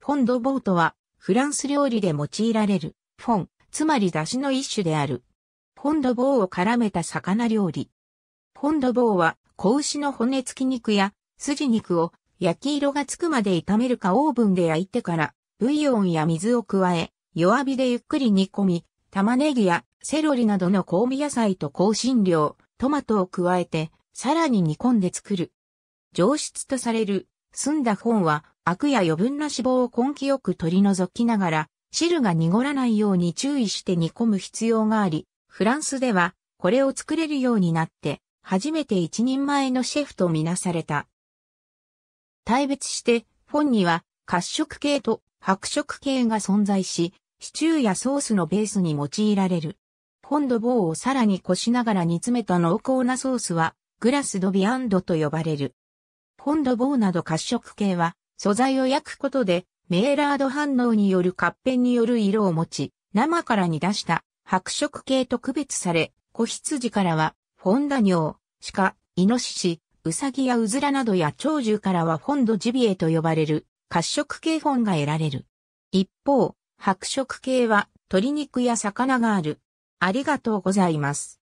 フォンドボートは、フランス料理で用いられる、フォン、つまり出汁の一種である。フォンドボーを絡めた魚料理。フォンドボーは、子牛の骨付き肉や、筋肉を、焼き色がつくまで炒めるかオーブンで焼いてから、ブイヨンや水を加え、弱火でゆっくり煮込み、玉ねぎやセロリなどの香味野菜と香辛料、トマトを加えて、さらに煮込んで作る。上質とされる、澄んだフォンは、悪や余分な脂肪を根気よく取り除きながら、汁が濁らないように注意して煮込む必要があり、フランスではこれを作れるようになって、初めて一人前のシェフとみなされた。大別して、フォンには褐色系と白色系が存在し、シチューやソースのベースに用いられる。フォンドボーをさらにこしながら煮詰めた濃厚なソースは、グラスドビアンドと呼ばれる。フォンドボーなど褐色系は、素材を焼くことで、メーラード反応による活変による色を持ち、生から煮出した白色系と区別され、子羊からは、フォンダ尿、鹿、イノシシ、ウサギやウズラなどや鳥獣からはフォンドジビエと呼ばれる、褐色系フォンが得られる。一方、白色系は、鶏肉や魚がある。ありがとうございます。